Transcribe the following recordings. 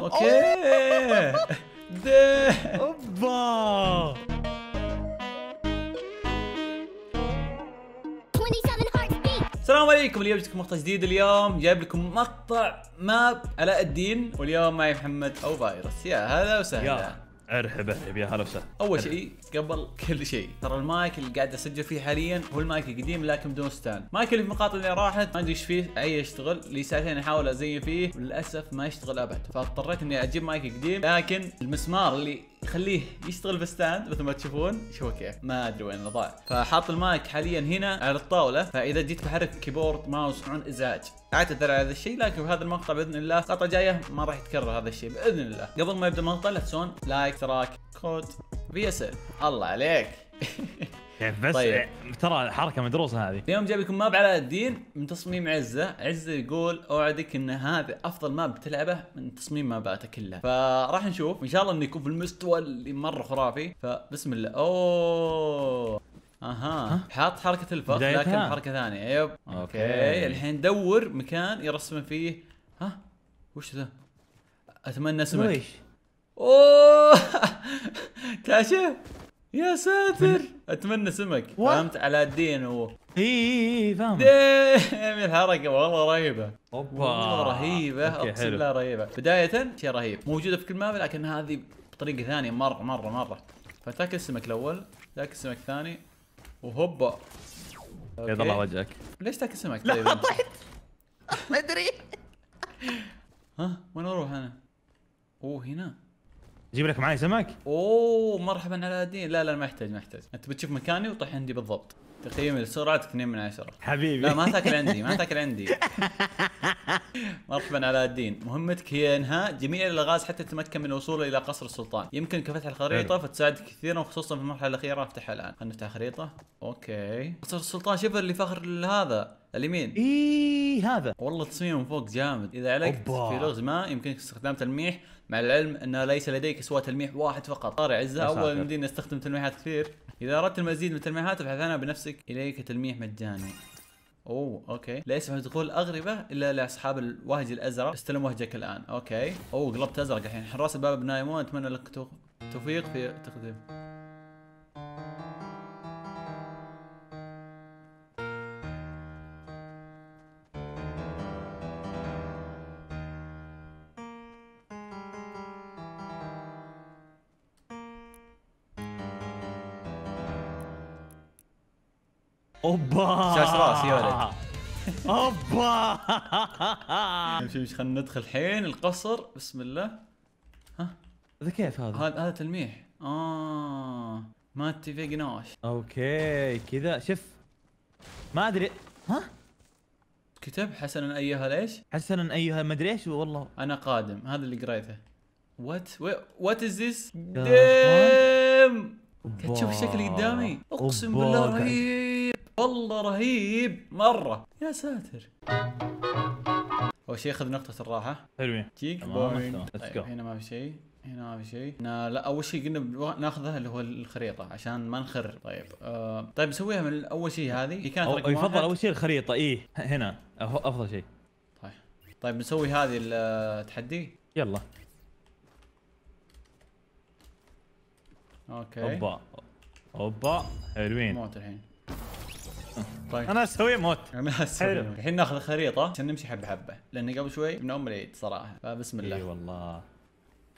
اوكي ده اوبا السلام عليكم اليوم جبتكم مقطع جديد اليوم جايب لكم مقطع ماب علاء الدين واليوم معي محمد او فايروس يا هلا وسهلا ارحب ارحب يا هلا وسهلا اول شيء قبل كل شيء ترى المايك اللي قاعد اسجل فيه حاليا هو المايك القديم لكن بدون ستاند مايك اللي في المقاطع اللي راحت ما ادري ايش فيه اي يشتغل لي ساعتين احاول ازين فيه وللاسف ما يشتغل ابد فاضطريت اني اجيب مايك قديم لكن المسمار اللي يخليه يشتغل ستاند مثل ما تشوفون شوفوا كيف ما ادري وين ضاع فحاط المايك حاليا هنا على الطاوله فاذا جيت بحرك كيبورد ماوس عن ازعاج اعتذر على هذا الشيء لكن في هذا المقطع باذن الله القطعه الجايه ما راح يتكرر هذا الشيء باذن الله قبل ما يبدا المقطع لا تنسون لايك اشتراك كود بي الله عليك يعني بس طيب. ترى الحركه مدروسه هذه اليوم جايب لكم ماب علاء الدين من تصميم عزه عزه يقول اوعدك ان هذا افضل ماب تلعبه من تصميم ماباته كلها فراح نشوف ان شاء الله انه يكون في المستوى اللي مره خرافي فبسم الله اوه اها حاط حركه الفخ لكن ها. حركه ثانيه يب اوكي, أوكي. الحين دور مكان يرسم فيه ها وش ذا اتمنى ويش اوه كاشف يا ساتر اتمنى سمك فهمت على الدين هو اي فهمت فاهم من الحركه والله رهيبه والله رهيبه اقسم بالله رهيبه بدايه شيء رهيب موجوده في كل ماب لكن هذه بطريقه ثانيه مره مره مره فتاكل السمك الاول تاكل السمك الثاني وهوبا يا الله وجهك ليش تاكل سمك طيب؟ لا طحت ما ادري ها وين اروح انا؟ اوه هنا اجيب لك معي سمك اوه مرحبا على لا لا ما يحتاج ما يحتاج انت بتشوف مكاني وطيح عندي بالضبط تقييم سرعتك 2 من 10 حبيبي لا ما تاكل عندي ما تاكل عندي مرحبا علاء الدين مهمتك هي انهاء جميع الالغاز حتى تتمكن من الوصول الى قصر السلطان يمكن كفتح الخريطه فتساعدك كثيرا وخصوصا في المرحله الاخيره افتحها الان خلينا نفتح خريطه اوكي قصر السلطان شبه اللي فخر هذا اليمين اي هذا والله تصميم من فوق جامد اذا علقت في لغز ما يمكنك استخدام تلميح مع العلم أنه ليس لديك سوى تلميح واحد فقط طارع عزة أول مدينة استخدم تلميحات كثير إذا أردت المزيد من التلميحات ابحث عنها بنفسك إليك تلميح مجاني اوه اوكي لا يسمح بدخول الاغربه الا لاصحاب الوهج الازرق استلم وهجك الان اوكي اوه قلبت ازرق الحين حراس الباب بنايمون اتمنى لك توفيق في تقديم مش مش خلينا ندخل الحين القصر بسم الله ها هذا كيف هذا؟ هذا هذا تلميح اه ما اتفقناش اوكي كذا شوف ما ادري ها كتب حسنا ايها ليش؟ حسنا ايها ما ادري ايش والله انا قادم هذا اللي قريته وات وات از ذس ديم تشوف الشكل قدامي اقسم بالله رهيب والله رهيب مره يا ساتر اول شيء خذ نقطة الراحة حلوين تشيك بوينت طيب هنا ما في شيء هنا ما في شيء هنا لا اول شيء قلنا ناخذها اللي هو الخريطة عشان ما نخرب طيب آه طيب نسويها من اول شيء هذه هي كانت رقم يفضل اول شيء الخريطة ايه هنا افضل شيء طيب طيب نسوي هذه التحدي آه، يلا اوكي اوبا اوبا حلوين موت الحين طيب انا اسوي موت انا اسوي حلو الحين ناخذ الخريطه عشان نمشي حبه حبه لان قبل شوي من ام العيد صراحه فبسم الله اي والله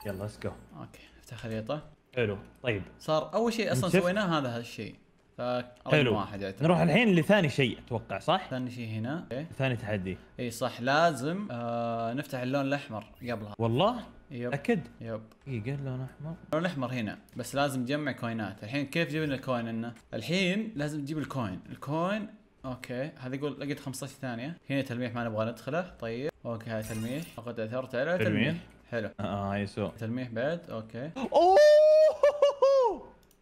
يلا ليتس جو اوكي افتح خريطه حلو طيب صار اول شيء اصلا سويناه هذا هالشيء حلو واحد يعتبر. نروح الحين لثاني شيء اتوقع صح؟ ثاني شيء هنا ثاني تحدي اي صح لازم آه نفتح اللون الاحمر قبلها والله يب اكد يب اي قال لون احمر لون احمر هنا بس لازم تجمع كوينات الحين كيف جبنا الكوين لنا الحين لازم تجيب الكوين الكوين اوكي هذا يقول لقيت 15 ثانيه هنا تلميح ما نبغى ندخله طيب اوكي هذا تلميح فقد اثرت على تلميح, تلميح. حلو اه, آه، يسوء تلميح بعد اوكي اوه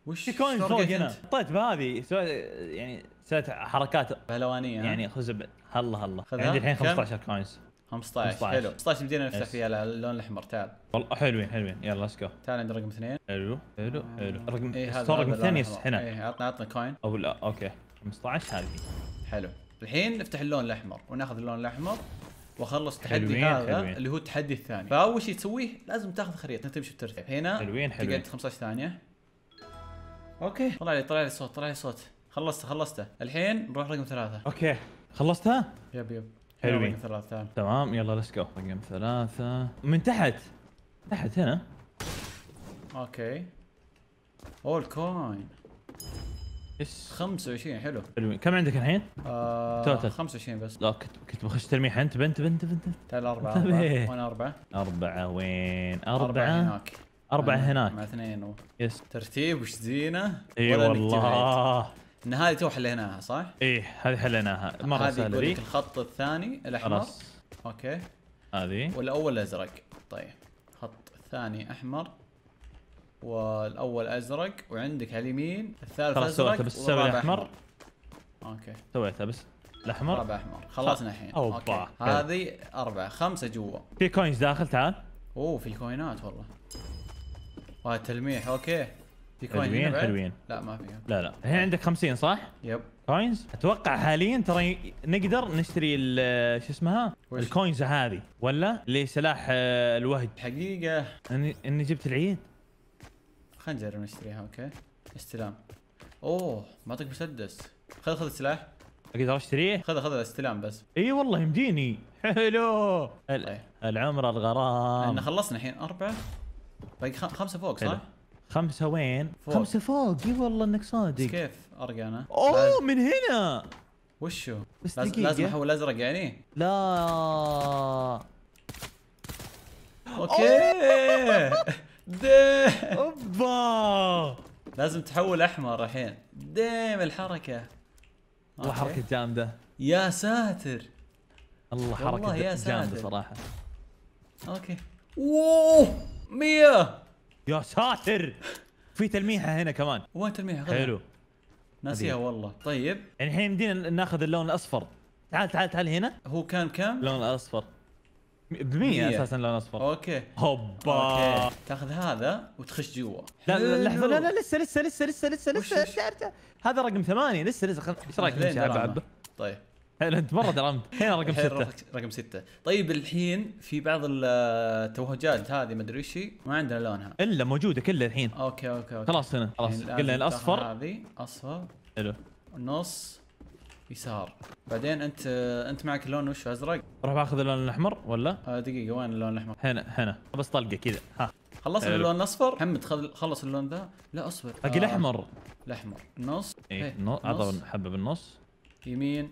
وش في كوين فوق هنا حطيت بهذه يعني سويت حركات بهلوانيه يعني خذ هلا هلا عندي الحين 15 كوينز 15 حلو 15 مدينه نفتح فيها اللون الاحمر تعال والله حلوين حلوين يلا ليتس جو تعال عند رقم اثنين حلو حلو حلو آه. رقم ستور إيه، رقم ثاني هنا اي عطنا عطنا كوين او لا اوكي 15 هذه حلو الحين نفتح اللون الاحمر وناخذ اللون الاحمر واخلص التحدي هذا حلوين. اللي هو التحدي الثاني فاول شيء تسويه لازم تاخذ خريطه تمشي بترتيب هنا حلوين حلوين تقعد 15 ثانيه اوكي طلع لي طلع لي صوت طلع لي صوت خلصته خلصته الحين نروح رقم ثلاثة اوكي خلصتها؟ يب يب حلوين ثلاثة تمام يلا ليتس جو رقم ثلاثة من تحت تحت هنا اوكي اول كوين يس 25 حلو حلوين كم عندك الحين؟ آه توتال 25 بس لا كنت كنت بخش تلميح انت بنت بنت بنت تعال أربعة, طيب، إيه. أربعة أربعة أربعة وين؟ أربعة, أربعة هناك أربعة هناك مع اثنين و... يس ترتيب وش زينة اي والله ان هذه تو حليناها صح؟ ايه هذه حليناها مره سهله هذه يقول الخط الثاني الاحمر خلاص اوكي هذه والاول ازرق طيب خط ثاني احمر والاول ازرق وعندك على اليمين الثالث خلاص ازرق سويتها بس سوي الاحمر اوكي سويتها بس الاحمر رابع احمر خلصنا الحين اوبا هذه اربعه خمسه جوا في كوينز داخل تعال اوه في كوينات والله وهذا تلميح اوكي حلوين حلوين لا ما فيها لا لا الحين عندك 50 صح؟ يب كوينز اتوقع حاليا ترى نقدر نشتري شو اسمها الكوينز هذه ولا اللي سلاح آه، الوهج حقيقه اني اني جبت العيد خلينا نجرب نشتريها اوكي استلام اوه معطيك مسدس خذ خذ السلاح اقدر اشتريه؟ خذ خذ الاستلام بس اي والله يمديني حلو طيب. العمر الغرام احنا خلصنا الحين اربعه باقي خمسه فوق صح؟ خمسة وين؟ فوق. خمسة فوق اي والله انك صادق كيف ارقى انا؟ اوه لازم. من هنا وشو؟ بس لازم, لازم احول ازرق يعني؟ لا اوكي اوبا لازم تحول احمر الحين ديم الحركه والله حركه جامده يا ساتر الله حركه والله يا ساتر. جامده صراحه اوكي اوه 100 يا ساتر في تلميحه هنا كمان وين تلميحه حلو ناسيها والله طيب يعني الحين يمدينا ناخذ اللون الاصفر تعال تعال تعال هنا هو كان كم؟ اللون الاصفر ب 100 اساسا لون اصفر اوكي هوبا اوكي تاخذ هذا وتخش جوا لا لا لحظه لا لا لسه لسه لسه لسه لسه, لسه, هذا رقم ثمانيه لسه لسه ايش رايك نمشي عبه عبه طيب انت مره درمت هنا رقم سته رقم سته طيب الحين في بعض التوهجات هذه ما ادري ايش ما عندنا لونها الا موجوده كلها الحين اوكي اوكي, أوكي. خلاص هنا خلاص قلنا الاصفر هذه اصفر حلو نص يسار بعدين انت انت معك لون وش ازرق اروح اخذ اللون الاحمر ولا آه، دقيقه وين اللون الاحمر هنا هنا بس طلقه كذا ها خلصنا اللون الاصفر محمد خلص اللون ذا لا اصبر باقي آه. الاحمر الاحمر نص اي إيه، نص حبه بالنص يمين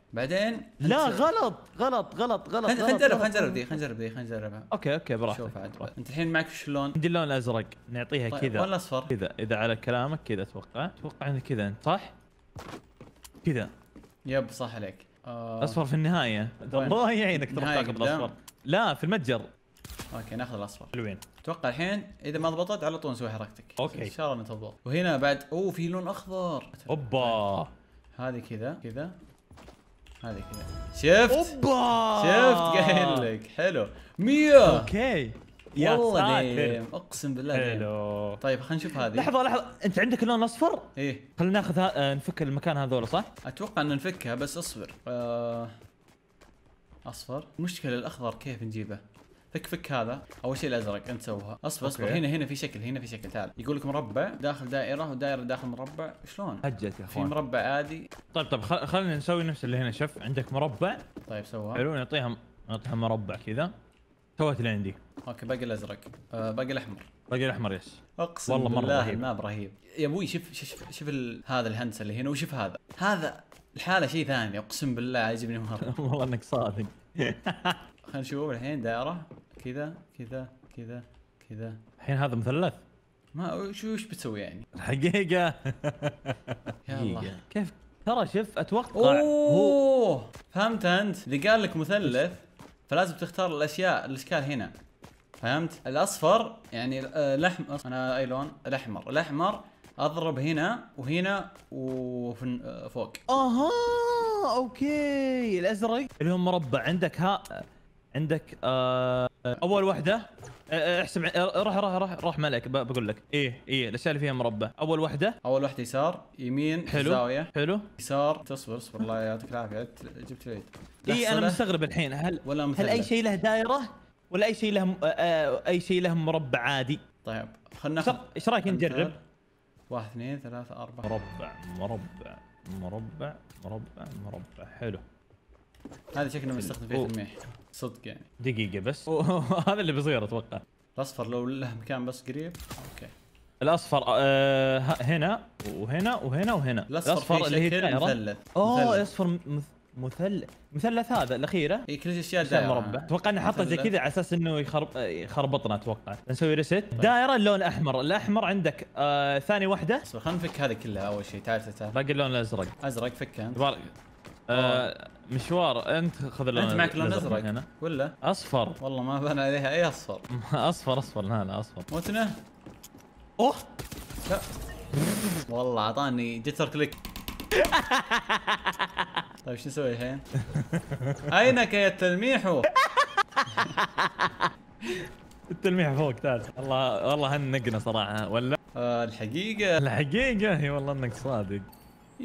بعدين لا غلط غلط غلط غلط خلينا نجرب خلينا نجرب دي خلينا نجرب دي خلينا نجربها اوكي اوكي براحتك شوف عاد انت الحين معك وش اللون؟ عندي اللون الازرق نعطيها طيب كذا ولا اصفر كذا اذا على كلامك كذا اتوقع اتوقع انه كذا انت صح؟ كذا يب صح عليك أوه. اصفر في النهايه الله يعينك تروح تاخذ الاصفر لا في المتجر اوكي ناخذ الاصفر حلوين اتوقع الحين اذا ما ضبطت على طول نسوي حركتك اوكي ان شاء الله تضبط وهنا بعد اوه في لون اخضر اوبا هذه كذا كذا هذه كذا شفت؟ اوبا شفت قايل لك حلو 100 اوكي يا والله ديم اقسم بالله حلو طيب خلينا نشوف هذه لحظه لحظه انت عندك اللون اصفر؟ ايه خلينا ناخذ ها... آه، نفك المكان هذول صح؟ اتوقع ان نفكها بس اصبر آه... اصفر مشكله الاخضر كيف نجيبه؟ فك فك هذا اول شيء الازرق انت سوها اصبر اصبر هنا هنا في شكل هنا في شكل تعال يقول لك مربع داخل دائره ودائره داخل مربع شلون هجت يا في مربع عادي طيب طيب خل... خلينا نسوي نفس اللي هنا شف عندك مربع طيب سوها حلو نعطيها نعطيها مربع كذا سويت اللي عندي اوكي باقي الازرق آه باقي الاحمر باقي الاحمر يس اقسم والله مره رهيب الماب رهيب يا ابوي شوف شوف شوف ال... هذا الهندسه اللي هنا وشوف هذا هذا الحاله شيء ثاني اقسم بالله عجبني مره والله انك صادق خلينا نشوف الحين دائرة كذا كذا كذا كذا الحين هذا مثلث ما شو ايش بتسوي يعني؟ يا يلا كيف ترى شف اتوقع اوه فهمت انت اذا قال لك مثلث فلازم تختار الاشياء الاشكال هنا فهمت؟ الاصفر يعني آه، لحم انا اي لون؟ الاحمر، الاحمر اضرب هنا وهنا وفوق آه، اها اوكي الازرق اللي هو مربع عندك ها عندك آه اول واحده آه، آه، احسب آه، راح راح راح راح ملك بقول لك ايه ايه الاشياء اللي فيها مربع اول واحده اول واحده يسار يمين حلو زاويه حلو يسار تصبر اصبر الله يعطيك العافيه جبت العيد اي انا مستغرب الحين هل ولا هل اي شيء له دائره ولا اي شيء له اي شيء له مربع عادي طيب خلنا ناخذ ايش رايك نجرب؟ واحد اثنين ثلاثة أربعة مربع مربع مربع مربع مربع حلو هذا شكله مستخدم فيه تلميح صدق يعني دقيقه بس هذا اللي بيصير اتوقع الاصفر لو له مكان بس قريب اوكي الاصفر آه هنا وهنا وهنا وهنا الاصفر, اللي هي الدائرة مثلث اوه الاصفر مثلث مثلث هذا الاخيره اي كل الاشياء دائره مربع اتوقع انه حاطه زي كذا على اساس انه يخرب يخربطنا اتوقع نسوي ريست طيب. دائره اللون احمر الاحمر عندك آه ثاني واحده خلينا نفك هذه كلها اول شيء تعال تعال باقي اللون الازرق ازرق فكها انت آه مشوار انت خذ اللون انت معك لون ازرق هنا ولا اصفر والله ما بان عليها اي اصفر اصفر اصفر لا لا اصفر متنا اوه لا والله اعطاني جتر كليك طيب شو نسوي الحين؟ اينك يا التلميح؟ التلميح فوق تعال والله والله هنقنا صراحه ولا؟ آه، الحقيقه الحقيقه اي والله انك صادق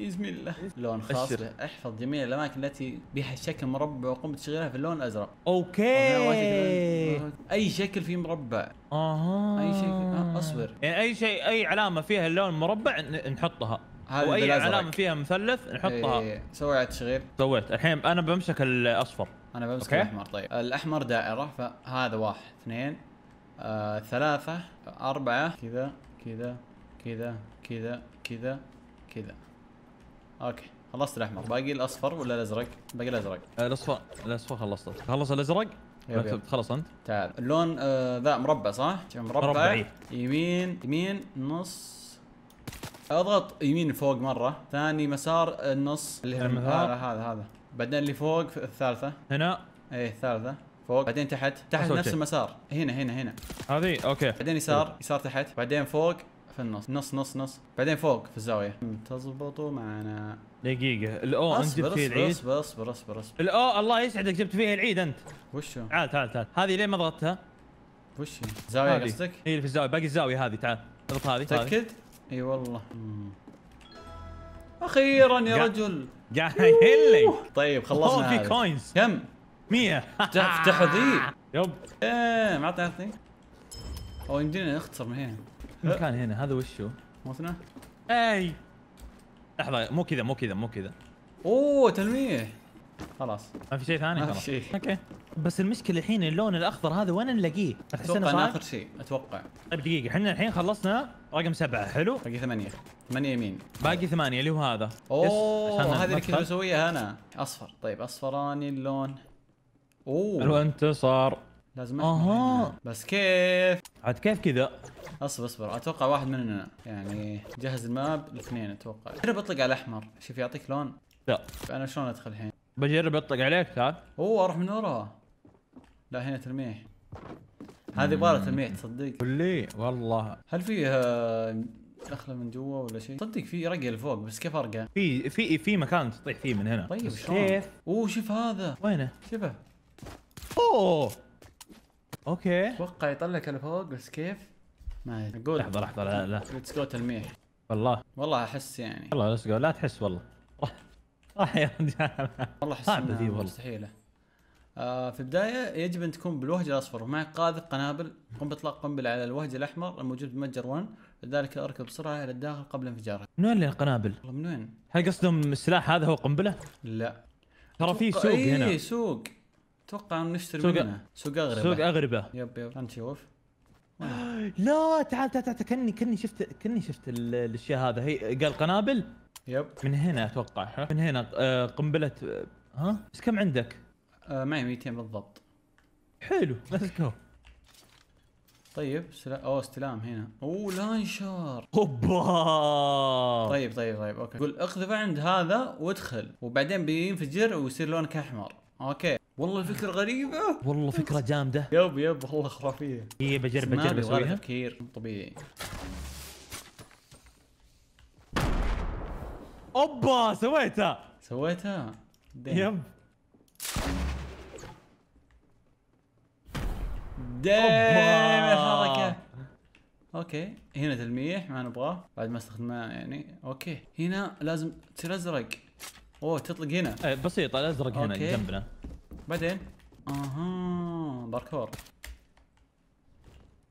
بسم الله لون خاص أشر. احفظ جميع الاماكن التي بها شكل مربع وقم بتشغيلها في اللون الازرق اوكي اي شكل فيه مربع اها اي شكل آه، اصبر يعني اي شيء اي علامه فيها اللون مربع نحطها واي علامه فيها مثلث نحطها اي سوي تشغيل سويت الحين انا بمسك الاصفر انا بمسك أوكي. الاحمر طيب الاحمر دائره فهذا واحد اثنين آه، ثلاثة أربعة كذا كذا كذا كذا كذا كذا اوكي خلصت الاحمر باقي الاصفر ولا الازرق؟ باقي الازرق الاصفر الاصفر خلصته خلص الازرق خلص انت تعال اللون آه، ذا آه مربع صح؟ مربع مربعي. إيه. يمين يمين نص اضغط يمين فوق مره ثاني مسار النص اللي هذا هذا هذا بعدين اللي فوق الثالثه هنا ايه الثالثه فوق بعدين تحت تحت نفس المسار هنا هنا هنا هذه اوكي بعدين يسار يسار تحت بعدين فوق في النص نص نص نص بعدين فوق في الزاويه تضبطوا معنا دقيقة الاو انت جبت فيه العيد اصبر اصبر اصبر اصبر الاو الله يسعدك جبت فيه العيد انت وشو؟ تعال تعال تعال هذه ليه ما ضغطتها؟ وش زاوية قصدك؟ هي اللي في الزاوية باقي الزاوية هذه تعال اضغط هذه تأكد؟ اي والله اخيرا يا رجل قايل لك طيب خلصنا في كوينز كم؟ 100 افتحوا ذي يب ايه معطني اثنين او يمدينا نختصر من هنا مكان هنا هذا وشو؟ موسنا؟ اي لحظه مو كذا مو كذا مو كذا اوه تلميح خلاص ما في شيء ثاني ما في شيء اوكي بس المشكله الحين اللون الاخضر هذا وين نلاقيه؟ اتوقع اخر شيء اتوقع طيب دقيقه احنا الحين خلصنا رقم سبعه حلو؟ باقي ثمانيه ثمانيه يمين باقي ثمانيه اللي هو هذا اوه هذا اللي كنت مسويها انا اصفر طيب اصفراني اللون اوه الانتصار لازم اها بس كيف عاد كيف كذا اصبر اصبر اتوقع واحد مننا يعني جهز الماب الاثنين اتوقع جرب اطلق على الاحمر شوف يعطيك لون لا انا شلون ادخل الحين بجرب اطلق عليك تعال اوه اروح من ورا لا هنا تلميح هذه بارة تلميح تصدق لي والله هل فيه آه، دخله من جوا ولا شيء تصدق في رقه لفوق بس كيف ارقى في في في مكان تطيح فيه من هنا طيب شلون كيف اوه شوف هذا وينه شوفه اوه اوكي اتوقع يطلعك لفوق بس كيف؟ ما ادري اقول لحظه لحظه لا لا ليتس جو تلميح والله والله احس يعني والله ليتس جو لا تحس والله راح يا رجال والله احس مستحيله آه، في البدايه يجب ان تكون بالوهج الاصفر ومع قاذف قنابل قم باطلاق قنبله على الوهج الاحمر الموجود بمتجر 1 لذلك اركض بسرعه الى الداخل قبل انفجارك من وين القنابل؟ والله من وين؟ هل قصدهم السلاح هذا هو قنبله؟ لا ترى في سوق إيه، هنا اي سوق اتوقع نشتري سوق منه سوق اغربه سوق اغربه يب يب خلنا نشوف لا تعال تعال تعال كني كني شفت كني شفت الاشياء هذا هي قال قنابل يب من هنا اتوقع من هنا آه، قنبله آه، ها بس كم عندك؟ آه معي 200 بالضبط حلو ليتس جو طيب سلا... اوه استلام هنا اوه لانشر اوبا طيب طيب طيب اوكي قول اقذفه عند هذا وادخل وبعدين بينفجر ويصير لونك احمر اوكي والله الفكره غريبه والله فكره جامده يب يب والله خرافيه هي بجرب بجرب اسويها تفكير طبيعي اوبا سويتها سويتها يب دايم الحركه اوكي هنا تلميح ما نبغاه بعد ما استخدمناه يعني اوكي هنا لازم تصير ازرق اوه تطلق هنا إيه، بسيطه الازرق هنا جنبنا بعدين اها باركور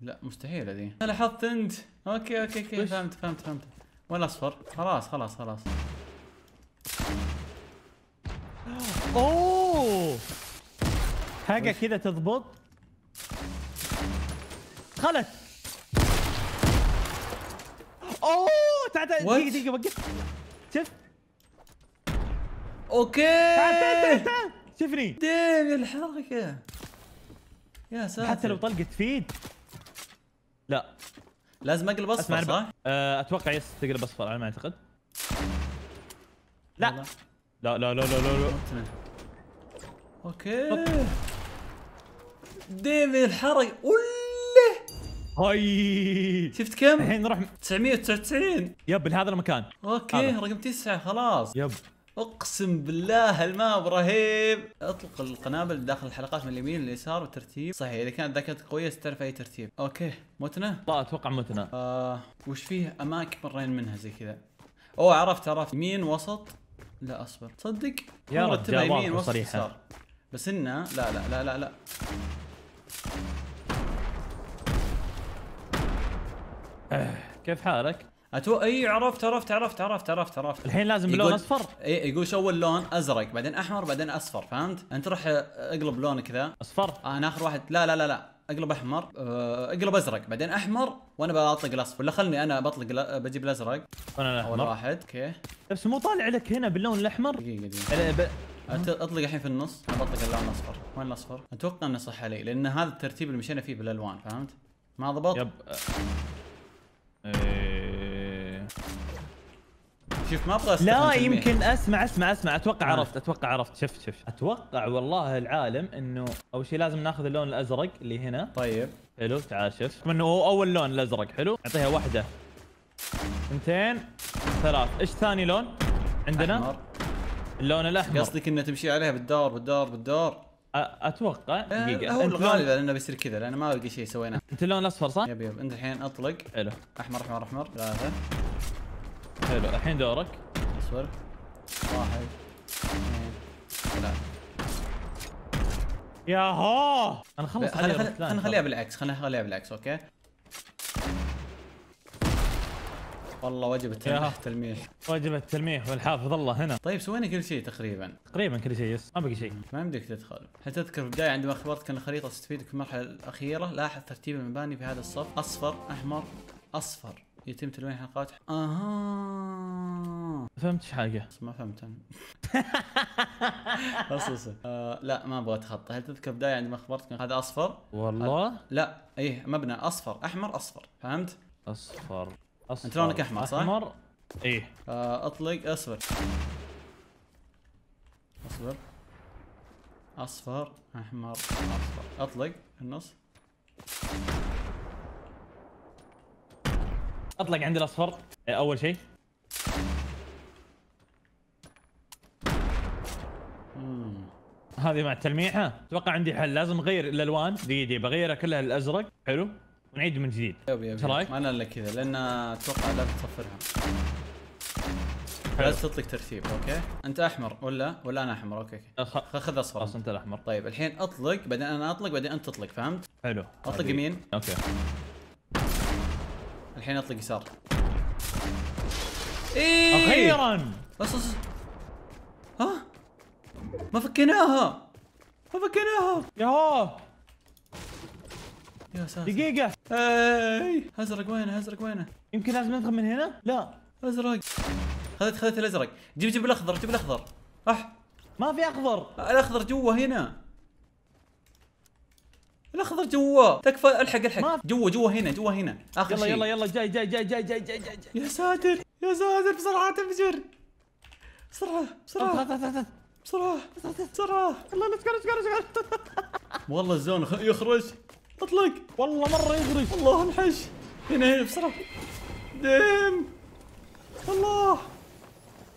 لا مستحيل هذه انا لاحظت انت اوكي اوكي اوكي فهمت فهمت فهمت ولا اصفر خلاص خلاص خلاص اوه حاجه كده تضبط خلت اوه تعال تعال دقيقه دقيقه وقف شفت اوكي تعال تعال تعال شفني ديم الحركه يا ساتر حتى لو طلقت تفيد لا لازم اقلب اصفر صح؟ آه، اتوقع يس تقلب اصفر على ما اعتقد لا لا لا لا لا لا اوكي ديم الحركه اوله هاي شفت كم؟ الحين نروح 999 يب لهذا المكان اوكي رقم تسعه خلاص يب اقسم بالله الماب رهيب اطلق القنابل داخل الحلقات من اليمين لليسار وترتيب صحيح اذا كانت ذاكرتك قويه ستعرف اي ترتيب اوكي متنا لا اتوقع متنا آه وش فيه اماكن مرين منها زي كذا اوه عرفت عرفت يمين وسط لا اصبر تصدق يا رجال يمين وسط يسار بس انه لا لا لا لا لا أه، كيف حالك؟ اتو اي عرفت عرفت عرفت عرفت عرفت عرفت الحين لازم يقول... لون اصفر اي يقول شو اول لون ازرق بعدين احمر بعدين اصفر فهمت؟ انت روح اقلب لونك ذا اصفر آه انا اخر واحد لا لا لا لا اقلب احمر أه، اقلب ازرق بعدين احمر وانا بطلق الاصفر ولا خلني انا بطلق ل... بجيب الازرق انا الاحمر اول واحد اوكي بس مو طالع لك هنا باللون الاحمر دقيقه دقيقه اطلق الحين في النص انا بطلق اللون الاصفر وين الاصفر؟ اتوقع انه صح علي لان هذا الترتيب اللي مشينا فيه بالالوان فهمت؟ ما ضبط؟ يب شوف ما ابغى لا يمكن اسمع اسمع اسمع اتوقع آه. عرفت اتوقع عرفت شفت شفت اتوقع والله العالم انه اول شيء لازم ناخذ اللون الازرق اللي هنا طيب حلو تعال شوف انه هو اول لون الازرق حلو اعطيها واحده اثنتين ثلاث ايش ثاني لون عندنا؟ أحمر. اللون الاحمر قصدك انه تمشي عليها بالدار بالدار بالدار اتوقع آه، دقيقه هو الغالب لانه بيصير كذا لانه ما بقي شيء سويناه انت اللون الاصفر صح؟ يب يب انت الحين اطلق حلو احمر احمر احمر ثلاثه حلو الحين دورك اصبر واحد اثنين ثلاثة يا هو انا خلص خل... خليها بالعكس خلينا خليها بالعكس اوكي والله وجب التلميح وجب التلميح والحافظ الله هنا طيب سوينا كل شيء تقريبا تقريبا كل شيء يس ما بقي شيء ما يمديك تدخل هل تذكر في البدايه عندما خبرتك ان الخريطه ستفيدك في المرحله الاخيره لاحظ ترتيب المباني في هذا الصف اصفر احمر اصفر يتم تلوين حلقات اها فهمتش حاجه ما فهمت انا اصلا آه لا ما ابغى اتخطى هل تذكر بدايه عندما اخبرتك هذا اصفر والله لا ايه مبنى اصفر احمر اصفر فهمت اصفر اصفر انت لونك احمر صح احمر ايه آه اطلق اصبر اصبر اصفر احمر اصفر اطلق النص اطلق عندي الاصفر اول شيء هذه مع التلميحه اتوقع عندي حل لازم اغير الالوان دقيقه دقيقه بغيرها كلها الازرق حلو ونعيد من جديد ايش رايك؟ ما انا الا كذا لان اتوقع لا تصفرها بس تطلق ترتيب اوكي انت احمر ولا ولا انا احمر اوكي اوكي خذ اصفر خلاص انت الاحمر طيب الحين اطلق بعدين انا اطلق بعدين انت تطلق فهمت؟ حلو اطلق يمين اوكي الحين اطلق يسار إيه. إيه. اخيرا بس بس ها ما فكيناها ما فكيناها ياهو يا ساتر دقيقة اي ازرق وينه ازرق وينه يمكن لازم ندخل من هنا؟ لا ازرق خذيت خذيت الازرق جيب جيب الاخضر جيب الاخضر اح ما في اخضر الاخضر جوا هنا الاخضر جوا تكفى الحق الحق جوا جوا هنا جوا هنا اخر يلا شيء يلا يلا جاي جاي جاي جاي جاي جاي, جاي. يا ساتر يا ساتر بسرعه تفجر بسرعه بسرعه بسرعه بسرعه يلا ليتس جو ليتس جو والله الزون يخرج اطلق والله مره يخرج الله انحش هنا هنا بسرعه ديم الله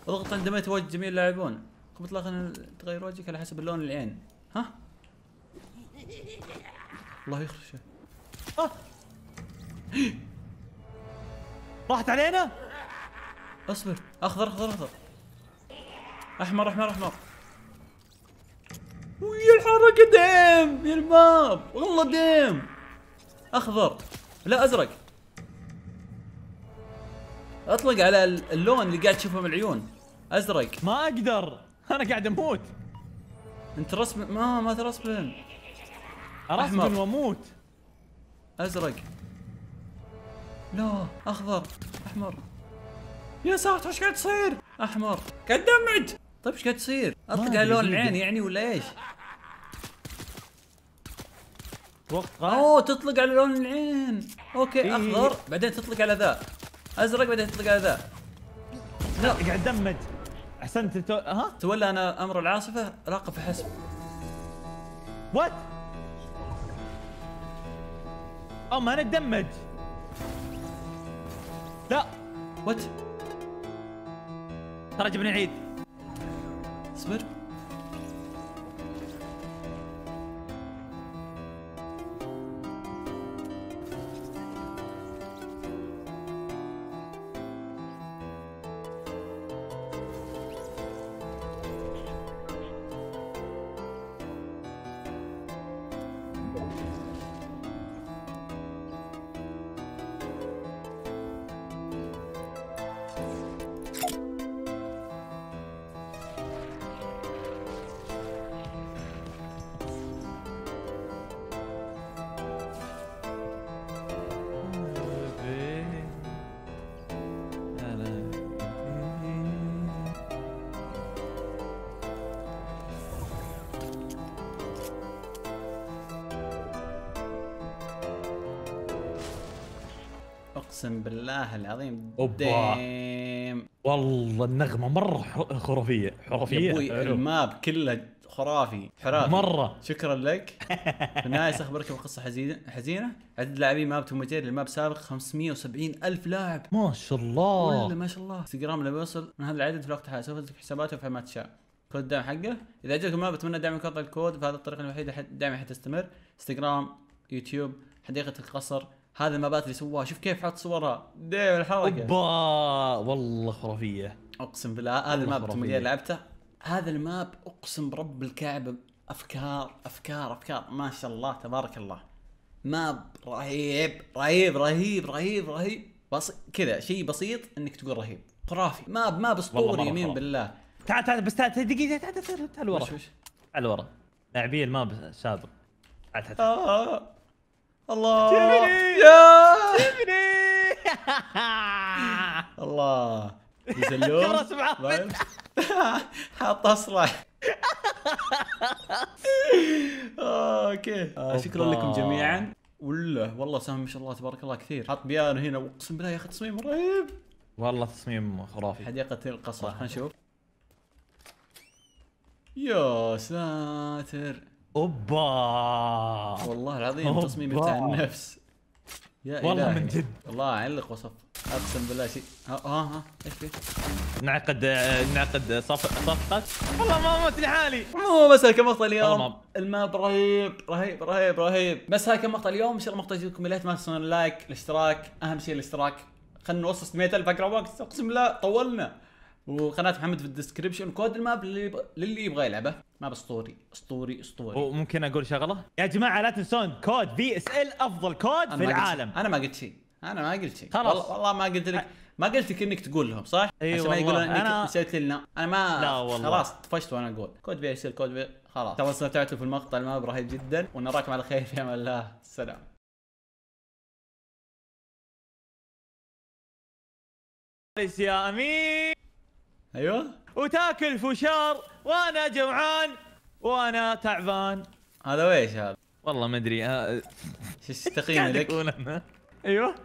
اضغط عندما يتواجد جميع اللاعبون قبل اطلاقا تغير وجهك على حسب اللون العين ها الله يخرشه آه. راحت علينا اصبر اخضر اخضر اخضر احمر احمر احمر ويا الحركه ديم يا الباب والله ديم اخضر لا ازرق اطلق على اللون اللي قاعد تشوفه من العيون ازرق ما اقدر انا قاعد اموت انت رسم ما ما ترسم أحمر واموت ازرق لا اخضر احمر يا ساتر ايش قاعد تصير؟ احمر قاعد دمج طيب ايش قاعد تصير؟ اطلق على لون العين يعني ولا ايش؟ اتوقع اوه تطلق على لون العين اوكي إيه. اخضر بعدين تطلق على ذا ازرق بعدين تطلق على ذا لا قاعد دمج احسنت ها تولى انا امر العاصفه راقب فحسب وات او ما نتدمج لا وات ترى جبنا نعيد اقسم بالله العظيم ديم والله النغمه مره خرافيه خرافيه ابوي الماب كله خرافي حرافي مره شكرا لك في النهايه اخبرك بقصه حزينه حزينه عدد لاعبين ماب توماتير للماب سابق 570 الف لاعب ما شاء الله والله ما شاء الله انستغرام لما يوصل من هذا العدد في الوقت الحالي سوف تفتح حساباته في ما تشاء كود الدعم حقه اذا عجبك الماب اتمنى دعمك وضع الكود فهذه الطريقه الوحيده دعمي حتستمر انستغرام يوتيوب حديقه القصر هذا المبات اللي سواه شوف كيف حط صورها ديم الحركه اوبا والله خرافيه اقسم بالله هذا الماب اللي لعبته هذا الماب اقسم برب الكعبه افكار افكار افكار ما شاء الله تبارك الله ماب رهيب رهيب رهيب رهيب رهيب بس كذا شيء بسيط انك تقول رهيب خرافي ماب ماب اسطوري يمين بالله تعال تعال بس تعال دقيقه تعال تعال تعال ورا تعال ورا لاعبين الماب السابق تعال تعال الله تبني يا تبني الله يزلون حاط اصلع آه، اوكي آه، شكرا لكم جميعا ولا والله سامي ما شاء الله تبارك الله كثير حاط بيانو هنا اقسم بالله يا اخي تصميم رهيب والله تصميم خرافي حديقه القصر خلينا نشوف يا ساتر اوبا والله العظيم تصميم بتاع النفس يا والله إلهي. من جد الله علق وصف اقسم بالله شيء ها ها ايش في؟ نعقد نعقد صفقه والله ما موت لحالي مو بس مقطع اليوم الماب رهيب رهيب رهيب رهيب بس هاي كم مقطع اليوم ان شاء الله مقطع يجيكم ليت ما تنسون اللايك الاشتراك اهم شيء الاشتراك خلينا نوصل 600000 اقرب وقت اقسم بالله طولنا وقناه محمد في الديسكربشن كود الماب للي يبغى يلعبه ماب اسطوري اسطوري اسطوري وممكن اقول شغله يا جماعه لا تنسون كود في اس ال افضل كود في العالم انا ما قلت شيء انا ما قلت شيء خلاص والله ما قلت لك ما قلت لك انك تقول لهم صح؟ اي أيوة ما يقولون انك أنا... نسيت لنا انا ما لا والله خلاص طفشت وانا اقول كود بي ال كود بي خلاص تو استمتعتوا في المقطع الماب رهيب جدا ونراكم على خير في امان الله السلام يا امين ايوه وتاكل فشار وانا جوعان وانا تعبان هذا ويش هذا؟ والله ما ادري ايش آه، تقييمي لك؟ ايوه